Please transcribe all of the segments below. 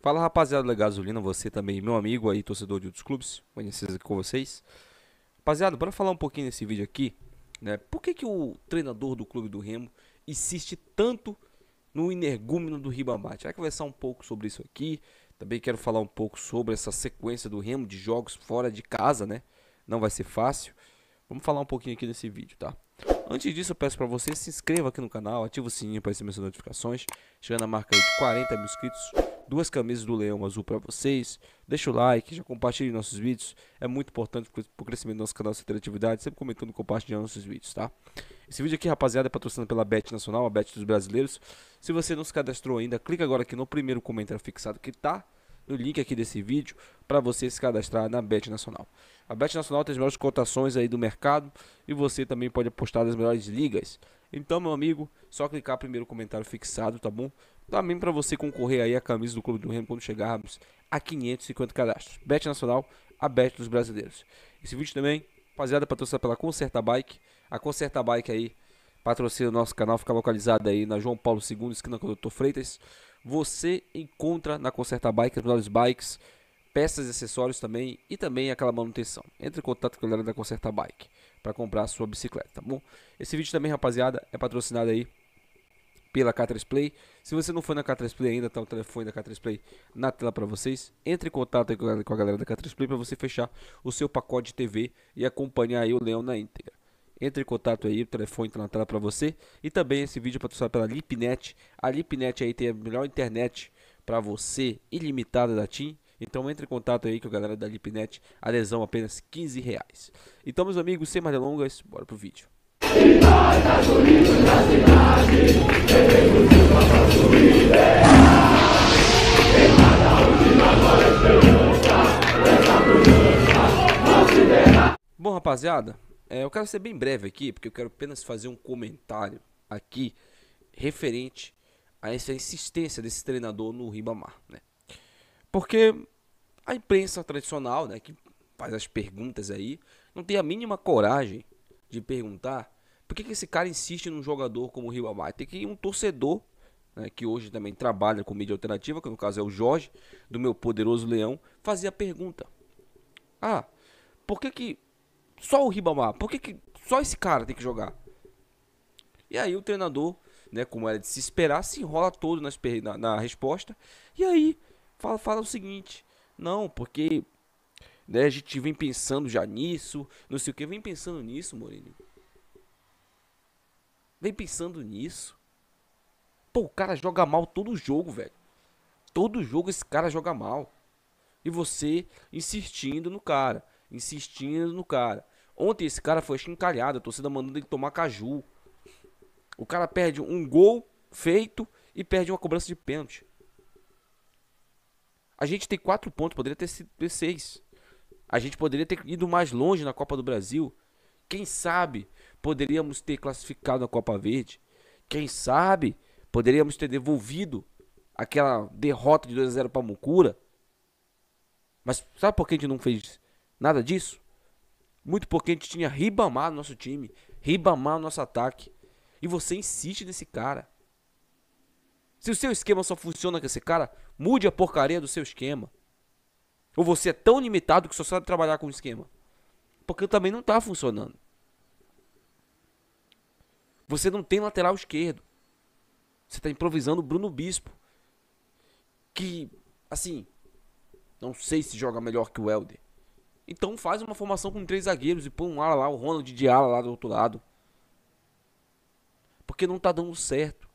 Fala rapaziada da Gasolina, você também, meu amigo aí, torcedor de outros clubes, conhecido aqui com vocês. Rapaziada, bora falar um pouquinho nesse vídeo aqui, né? Por que, que o treinador do clube do Remo insiste tanto no energúmeno do Ribamar? A vai conversar um pouco sobre isso aqui. Também quero falar um pouco sobre essa sequência do Remo de jogos fora de casa, né? Não vai ser fácil. Vamos falar um pouquinho aqui nesse vídeo, tá? Antes disso, eu peço para você se inscreva aqui no canal, ativa o sininho para receber as notificações, chegando a marca de 40 mil inscritos duas camisas do Leão Azul para vocês. Deixa o like, já compartilhe nossos vídeos. É muito importante para o crescimento do nosso canal, essa interatividade. Sempre comentando e compartilhando nossos vídeos, tá? Esse vídeo aqui, rapaziada, é patrocinado pela Bet Nacional, a Bet dos Brasileiros. Se você não se cadastrou ainda, clica agora aqui no primeiro comentário fixado que tá no link aqui desse vídeo para você se cadastrar na Bet Nacional. A Bet Nacional tem as melhores cotações aí do mercado e você também pode apostar nas melhores ligas. Então, meu amigo, só clicar primeiro comentário fixado, tá bom? Também para você concorrer aí a camisa do Clube do Remo quando chegarmos a 550 cadastros. Bet Nacional, a bet dos brasileiros. Esse vídeo também, rapaziada, patrocinado pela Conserta Bike. A Conserta Bike aí patrocina o nosso canal, fica localizado aí na João Paulo II, esquina com o Dr. Freitas. Você encontra na Conserta Bike as melhores bikes, peças e acessórios também e também aquela manutenção. Entre em contato com a galera da Conserta Bike para comprar a sua bicicleta, tá bom? Esse vídeo também, rapaziada, é patrocinado aí pela K3 Play. Se você não foi na K3 Play ainda, tá o telefone da K3 Play na tela para vocês. Entre em contato com a galera da K3 Play para você fechar o seu pacote de TV e acompanhar aí o Leão na íntegra. Entre em contato aí, o telefone tá na tela para você. E também esse vídeo é patrocinado pela Lipnet. A Lipnet aí tem a melhor internet para você, ilimitada da TIM. Então entre em contato aí com a galera da Lipnet, adesão apenas 15 reais. Então, meus amigos, sem mais delongas, bora pro vídeo. Bom, rapaziada, é, eu quero ser bem breve aqui, porque eu quero apenas fazer um comentário aqui referente a essa insistência desse treinador no Ribamar, né? Porque a imprensa tradicional, né, que faz as perguntas aí, não tem a mínima coragem de perguntar por que, que esse cara insiste num jogador como o Ribamar. Tem que um torcedor, né, que hoje também trabalha com mídia alternativa, que no caso é o Jorge, do meu poderoso leão, fazer a pergunta. Ah, por que que só o Ribamar? Por que, que só esse cara tem que jogar? E aí o treinador, né, como era de se esperar, se enrola todo nas, na, na resposta. E aí fala, fala o seguinte: não, porque né, a gente vem pensando já nisso, não sei o que, vem pensando nisso, Mourinho. Vem pensando nisso. Pô, o cara joga mal todo jogo, velho. Todo jogo esse cara joga mal. E você insistindo no cara, insistindo no cara. Ontem esse cara foi chincalhado, a torcida mandando ele tomar caju. O cara perde um gol feito e perde uma cobrança de pênalti. A gente tem quatro pontos, poderia ter sido seis. A gente poderia ter ido mais longe na Copa do Brasil. Quem sabe poderíamos ter classificado na Copa Verde. Quem sabe poderíamos ter devolvido aquela derrota de 2 a 0 para Mucura. Mas sabe por que a gente não fez nada disso? Muito porque a gente tinha Ribamar nosso time, Ribamar nosso ataque. E você insiste nesse cara. Se o seu esquema só funciona com esse cara, mude a porcaria do seu esquema. Ou você é tão limitado que só sabe trabalhar com esquema. Porque também não tá funcionando. Você não tem lateral esquerdo. Você tá improvisando o Bruno Bispo. Que, assim, não sei se joga melhor que o Helder. Então faz uma formação com três zagueiros e põe um ala lá, o Ronald de ala lá do outro lado. Porque não tá dando certo.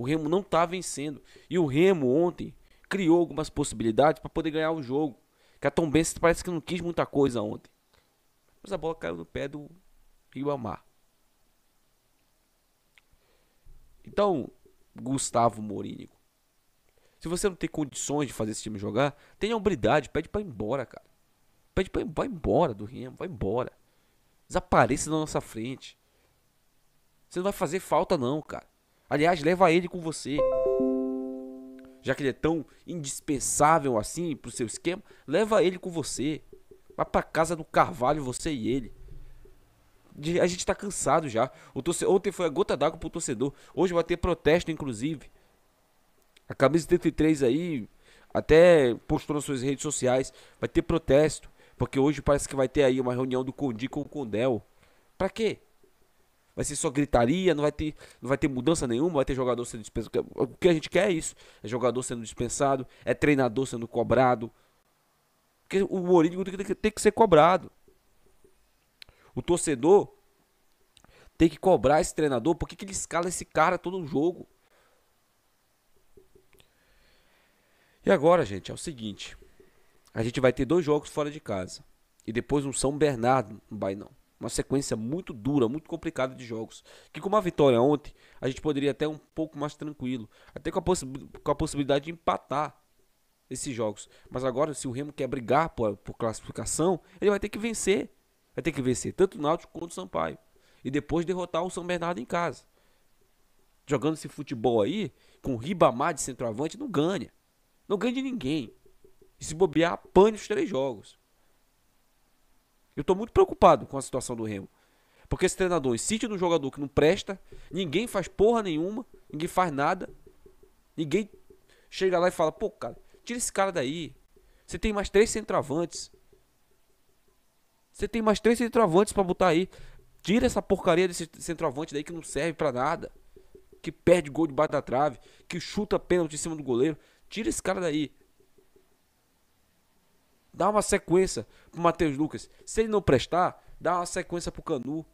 O Remo não tá vencendo. E o Remo ontem criou algumas possibilidades para poder ganhar o jogo. Que a Tom Benz parece que não quis muita coisa ontem. Mas a bola caiu no pé do Ribamar. Então, Gustavo Morínigo. Se você não tem condições de fazer esse time jogar, tenha hombridade, pede para ir embora, cara. Pede para vai embora do Remo, vai embora. Desapareça da nossa frente. Você não vai fazer falta não, cara. Aliás, leva ele com você. Já que ele é tão indispensável assim pro seu esquema, leva ele com você. Vai pra casa do Carvalho, você e ele. A gente tá cansado já. O ontem foi a gota d'água pro torcedor. Hoje vai ter protesto, inclusive. A camisa 73 aí até postou nas suas redes sociais. Vai ter protesto. Porque hoje parece que vai ter aí uma reunião do Condi com o Condel. Pra quê? vai ser só gritaria, não vai ter, não vai ter mudança nenhuma, vai ter jogador sendo dispensado. O que a gente quer é isso. É jogador sendo dispensado, é treinador sendo cobrado. Porque o Mourinho tem que, tem que ser cobrado. O torcedor tem que cobrar esse treinador. Por que, que ele escala esse cara todo jogo? E agora, gente, é o seguinte. A gente vai ter dois jogos fora de casa. E depois um São Bernardo no Bainão uma sequência muito dura, muito complicada de jogos. Que com uma vitória ontem, a gente poderia até um pouco mais tranquilo. Até com a, possi com a possibilidade de empatar esses jogos. Mas agora, se o Remo quer brigar por, por classificação, ele vai ter que vencer. Vai ter que vencer tanto o Náutico quanto o Sampaio. E depois derrotar o São Bernardo em casa. Jogando esse futebol aí, com o Ribamar de centroavante, não ganha. Não ganha de ninguém. E se bobear, apanha os três jogos. Eu estou muito preocupado com a situação do Remo. Porque esse treinador insiste no jogador que não presta, ninguém faz porra nenhuma, ninguém faz nada, ninguém chega lá e fala, pô, cara, tira esse cara daí. Você tem mais três centroavantes. Você tem mais três centroavantes para botar aí. Tira essa porcaria desse centroavante daí que não serve para nada. Que perde gol debaixo da trave, que chuta pênalti em cima do goleiro. Tira esse cara daí. Dá uma sequência pro Matheus Lucas. Se ele não prestar, dá uma sequência pro Canu.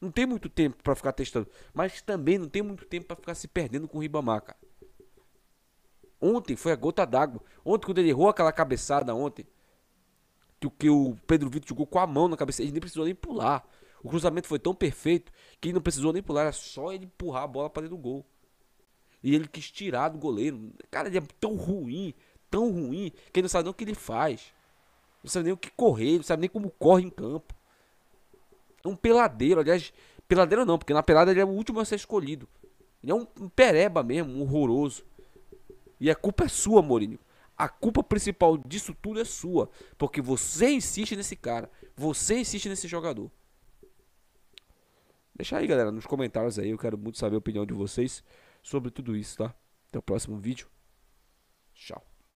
Não tem muito tempo para ficar testando. Mas também não tem muito tempo para ficar se perdendo com o Ribamar, cara. Ontem foi a gota d'água. Ontem, quando ele errou aquela cabeçada ontem, que o Pedro Vitor jogou com a mão na cabeça, ele nem precisou nem pular. O cruzamento foi tão perfeito que ele não precisou nem pular, era só ele empurrar a bola para dentro do gol. E ele quis tirar do goleiro. Cara, ele é tão ruim tão ruim que ele não sabe nem o que ele faz. Não sabe nem o que correr, não sabe nem como corre em campo. É um peladeiro, aliás, peladeiro não, porque na pelada ele é o último a ser escolhido. Ele é um, pereba mesmo, um horroroso. E a culpa é sua, Mourinho. A culpa principal disso tudo é sua, porque você insiste nesse cara, você insiste nesse jogador. Deixa aí, galera, nos comentários aí, eu quero muito saber a opinião de vocês sobre tudo isso, tá? Até o próximo vídeo. Tchau.